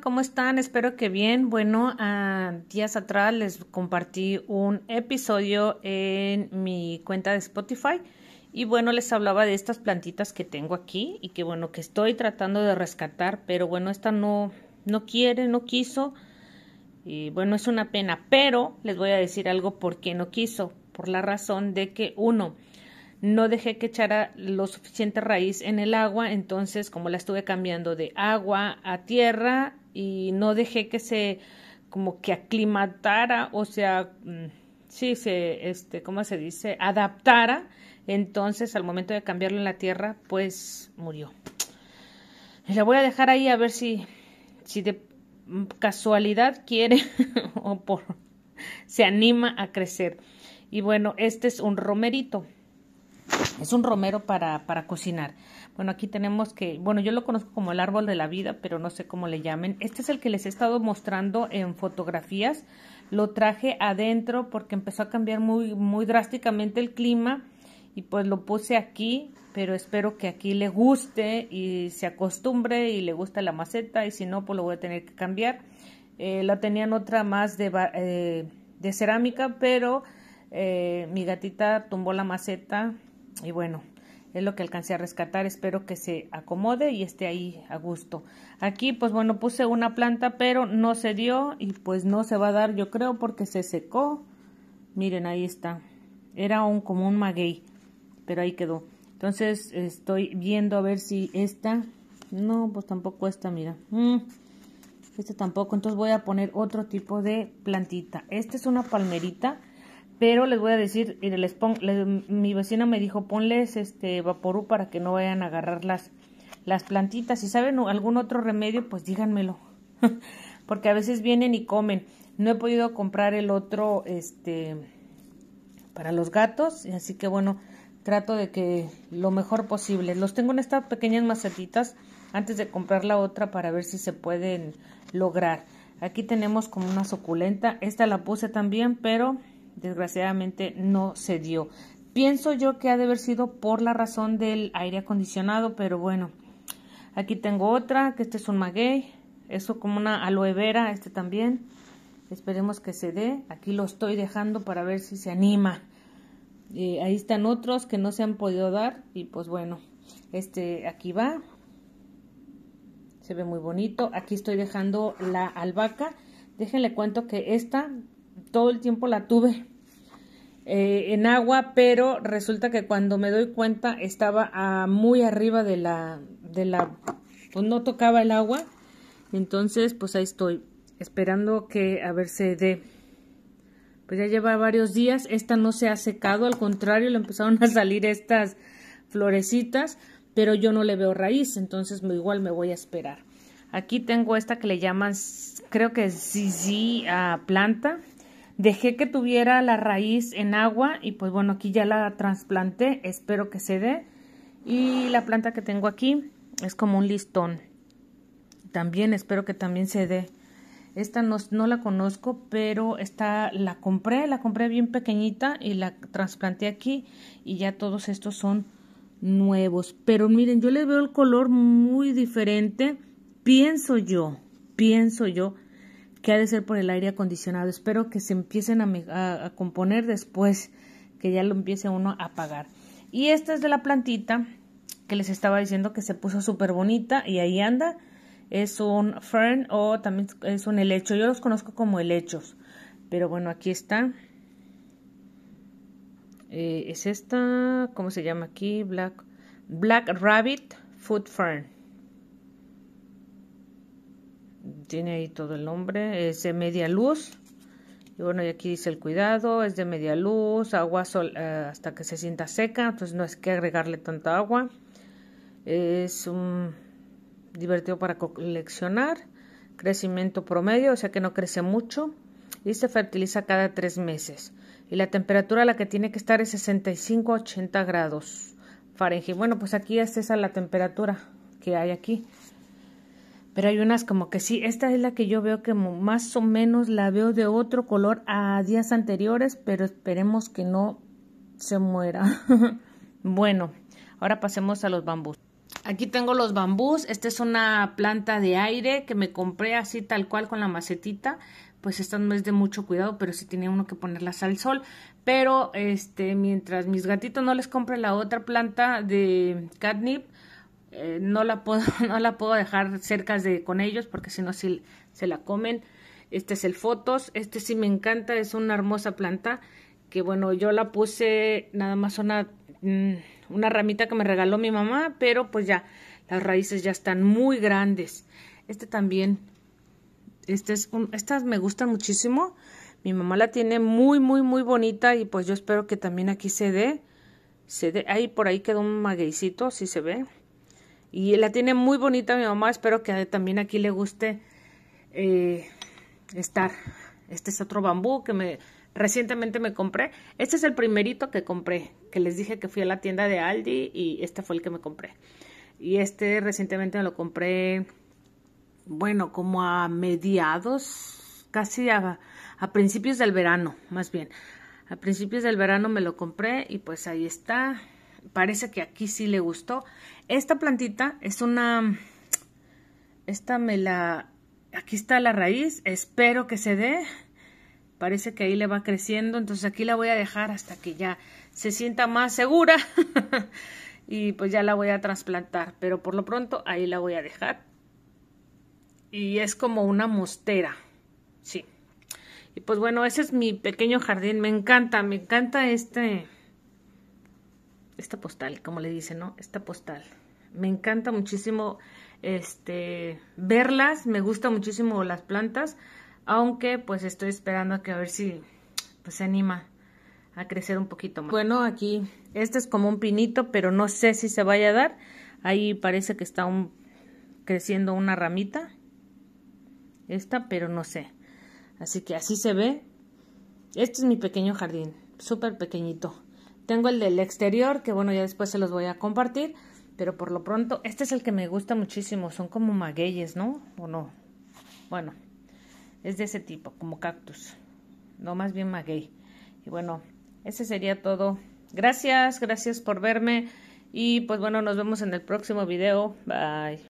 ¿cómo están? Espero que bien. Bueno, días atrás les compartí un episodio en mi cuenta de Spotify y bueno, les hablaba de estas plantitas que tengo aquí y que bueno, que estoy tratando de rescatar, pero bueno, esta no, no quiere, no quiso y bueno, es una pena, pero les voy a decir algo por qué no quiso, por la razón de que uno, no dejé que echara lo suficiente raíz en el agua, entonces como la estuve cambiando de agua a tierra y no dejé que se como que aclimatara, o sea, mm, sí, se, este, ¿cómo se dice? Adaptara, entonces al momento de cambiarlo en la tierra, pues murió. La voy a dejar ahí a ver si, si de casualidad quiere o por se anima a crecer. Y bueno, este es un romerito es un romero para, para cocinar. Bueno, aquí tenemos que, bueno, yo lo conozco como el árbol de la vida, pero no sé cómo le llamen. Este es el que les he estado mostrando en fotografías. Lo traje adentro porque empezó a cambiar muy, muy drásticamente el clima y pues lo puse aquí, pero espero que aquí le guste y se acostumbre y le guste la maceta y si no, pues lo voy a tener que cambiar. Eh, la tenían otra más de, eh, de cerámica, pero eh, mi gatita tumbó la maceta y bueno, es lo que alcancé a rescatar. Espero que se acomode y esté ahí a gusto. Aquí, pues bueno, puse una planta, pero no se dio y pues no se va a dar, yo creo, porque se secó. Miren, ahí está. Era un, como un maguey, pero ahí quedó. Entonces estoy viendo a ver si esta, no, pues tampoco esta, mira. Este esta tampoco, entonces voy a poner otro tipo de plantita. Esta es una palmerita pero les voy a decir, mi vecina me dijo, ponles este vaporú para que no vayan a agarrar las, las plantitas. Si saben algún otro remedio, pues díganmelo. Porque a veces vienen y comen. No he podido comprar el otro, este, para los gatos. Así que bueno, trato de que lo mejor posible. Los tengo en estas pequeñas macetitas antes de comprar la otra para ver si se pueden lograr. Aquí tenemos como una suculenta. Esta la puse también, pero desgraciadamente no se dio. Pienso yo que ha de haber sido por la razón del aire acondicionado, pero bueno. Aquí tengo otra, que este es un maguey, eso como una aloe vera, este también. Esperemos que se dé. Aquí lo estoy dejando para ver si se anima. Eh, ahí están otros que no se han podido dar y pues bueno, este aquí va. Se ve muy bonito. Aquí estoy dejando la albahaca. Déjenle cuento que esta todo el tiempo la tuve eh, en agua, pero resulta que cuando me doy cuenta estaba ah, muy arriba de la, de la, pues no tocaba el agua, entonces pues ahí estoy, esperando que a ver se dé. Pues ya lleva varios días, esta no se ha secado, al contrario, le empezaron a salir estas florecitas, pero yo no le veo raíz, entonces igual me voy a esperar. Aquí tengo esta que le llaman, creo que sí, sí, a planta, Dejé que tuviera la raíz en agua y pues bueno, aquí ya la trasplanté, espero que se dé. Y la planta que tengo aquí es como un listón. También espero que también se dé. Esta no, la conozco, pero esta la compré, la compré bien pequeñita y la trasplanté aquí y ya todos estos son nuevos. Pero miren, yo le veo el color muy diferente, pienso yo, pienso yo que ha de ser por el aire acondicionado. Espero que se empiecen a, componer después que ya lo empiece uno a pagar. Y esta es de la plantita que les estaba diciendo que se puso súper bonita y ahí anda. Es un fern o también es un helecho. Yo los conozco como helechos. Pero bueno, aquí está. Eh, es esta, ¿cómo se llama aquí? Black, Black Rabbit foot Fern tiene ahí todo el nombre, es de media luz. Y bueno, y aquí dice el cuidado, es de media luz, agua sol, eh, hasta que se sienta seca, entonces pues no es que agregarle tanta agua. Es un divertido para coleccionar, crecimiento promedio, o sea que no crece mucho y se fertiliza cada tres meses. Y la temperatura a la que tiene que estar es 65 a 80 grados Fahrenheit. Bueno, pues aquí es esa la temperatura que hay aquí pero hay unas como que sí, esta es la que yo veo que más o menos la veo de otro color a días anteriores, pero esperemos que no se muera. bueno, ahora pasemos a los bambús. Aquí tengo los bambús, esta es una planta de aire que me compré así tal cual con la macetita, pues esta no es de mucho cuidado, pero sí tiene uno que ponerlas al sol. Pero este, mientras mis gatitos no les compre la otra planta de catnip, eh, no, la puedo, no la puedo dejar cerca de, con ellos porque si no se la comen. Este es el Fotos, este sí me encanta, es una hermosa planta que bueno, yo la puse nada más una, mm, una ramita que me regaló mi mamá, pero pues ya las raíces ya están muy grandes. Este también, este es estas me gustan muchísimo. Mi mamá la tiene muy, muy, muy bonita y pues yo espero que también aquí se dé. Se dé, ahí por ahí quedó un magueycito, si se ve. Y la tiene muy bonita mi mamá, espero que también aquí le guste eh, estar. Este es otro bambú que me recientemente me compré. Este es el primerito que compré, que les dije que fui a la tienda de Aldi y este fue el que me compré. Y este recientemente me lo compré, bueno, como a mediados, casi a principios del verano, más bien. A principios del verano me lo compré y pues ahí está parece que aquí sí le gustó. Esta plantita es una... Esta me la... Aquí está la raíz, espero que se dé. Parece que ahí le va creciendo, entonces aquí la voy a dejar hasta que ya se sienta más segura. y pues ya la voy a trasplantar, pero por lo pronto ahí la voy a dejar. Y es como una mostera, sí. Y pues bueno, ese es mi pequeño jardín, me encanta, me encanta este esta postal, como le dicen, ¿no? Esta postal. Me encanta muchísimo este verlas, me gusta muchísimo las plantas, aunque pues estoy esperando a que a ver si pues, se anima a crecer un poquito más. Bueno, aquí este es como un pinito, pero no sé si se vaya a dar. Ahí parece que está creciendo una ramita. Esta, pero no sé. Así que así se ve. Este es mi pequeño jardín, súper pequeñito. Tengo el del exterior, que bueno, ya después se los voy a compartir, pero por lo pronto, este es el que me gusta muchísimo, son como magueyes, ¿no? ¿O no? Bueno, es de ese tipo, como cactus, no más bien maguey. Y bueno, ese sería todo. Gracias, gracias por verme y pues bueno, nos vemos en el próximo video. Bye.